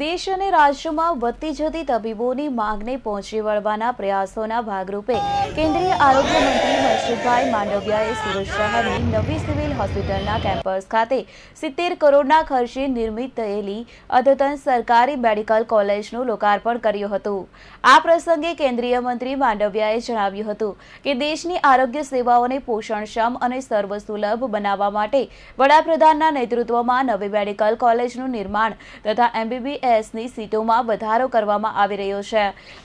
દેશ અને રાજ્યમાં વધતી જતી તબીબોની માંગને પહોંચી વળવાના પ્રયાસોના ભાગરૂપે કેન્દ્રીય આરોગ્ય મંત્રી હર્ષભાઈ માંડવિયાએ સુરત શહેરની નવી સિવિલ હોસ્પિટલના કેમ્પસ ખાતે સિત્તેર કરોડના ખર્ચે નિર્મિત થયેલી અદ્યતન સરકારી મેડિકલ કોલેજનું લોકાર્પણ કર્યું હતું આ પ્રસંગે કેન્દ્રીય મંત્રી માંડવિયાએ જણાવ્યું હતું કે દેશની આરોગ્ય સેવાઓને પોષણક્ષમ અને સર્વસુલભ બનાવવા માટે વડાપ્રધાનના નેતૃત્વમાં નવી મેડિકલ કોલેજનું નિર્માણ તથા એમબીબી એસની સીટોમાં વધારો કરવામાં આવી રહ્યો છે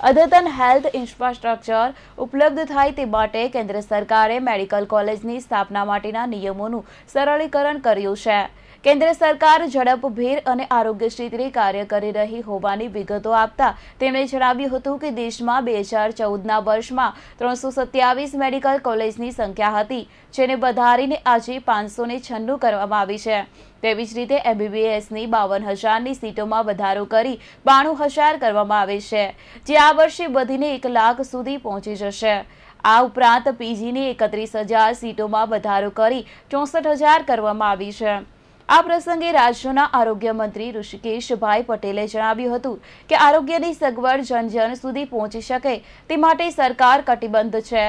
અદ્યતન હેલ્થ ઇન્ફ્રાસ્ટ્રક્ચર ઉપલબ્ધ થાય તે માટે કેન્દ્ર સરકારે મેડિકલ કોલેજની સ્થાપના માટેના નિયમોનું સરળીકરણ કર્યું છે કેન્દ્ર સરકાર ઝડપભેર અને આરોગ્ય ક્ષેત્રે કાર્ય કરી રહી હોવાની વિગતો આપતા તેમણે જણાવ્યું હતું કે દેશમાં બે હજાર ચૌદના વર્ષમાં ત્રણસો સત્યાવીસ મેડિકલ કોલેજની સંખ્યા હતી જેને વધારીને આજે પાંચસો છન્નું કરવામાં આવી છે તેવી જ રીતે એમબીબીએસની બાવન હજારની સીટોમાં વધારો કરી બાણું હજાર કરવામાં આવે છે જે આ વર્ષે વધીને એક લાખ સુધી પહોંચી જશે આ ઉપરાંત પીજીની એકત્રીસ હજાર સીટોમાં વધારો કરી ચોસઠ હજાર કરવામાં આવી છે આ પ્રસંગે રાજ્યના આરોગ્ય મંત્રી ઋષિકેશભાઈ પટેલે જણાવ્યું હતું કે આરોગ્યની સગવડ જનજન સુધી પહોંચી શકે તે માટે સરકાર કટિબદ્ધ છે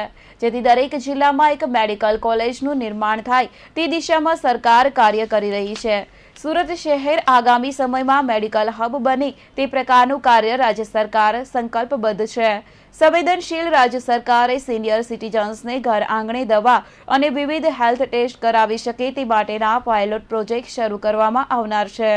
જેથી દરેક જિલ્લામાં એક મેડિકલ કોલેજનું નિર્માણ થાય તે દિશામાં સરકાર કાર્ય કરી રહી છે સુરત શહેર આગામી સમયમાં મેડિકલ હબ બને તે પ્રકારનું કાર્ય રાજ્ય સરકાર સંકલ્પબદ્ધ છે સંવેદનશીલ રાજ્ય સરકારે સિનિયર સિટીઝન્સને ઘર આંગણે દવા અને વિવિધ હેલ્થ ટેસ્ટ કરાવી શકે તે માટેના પાયલોટ પ્રોજેક્ટ શરૂ કરવામાં આવનાર છે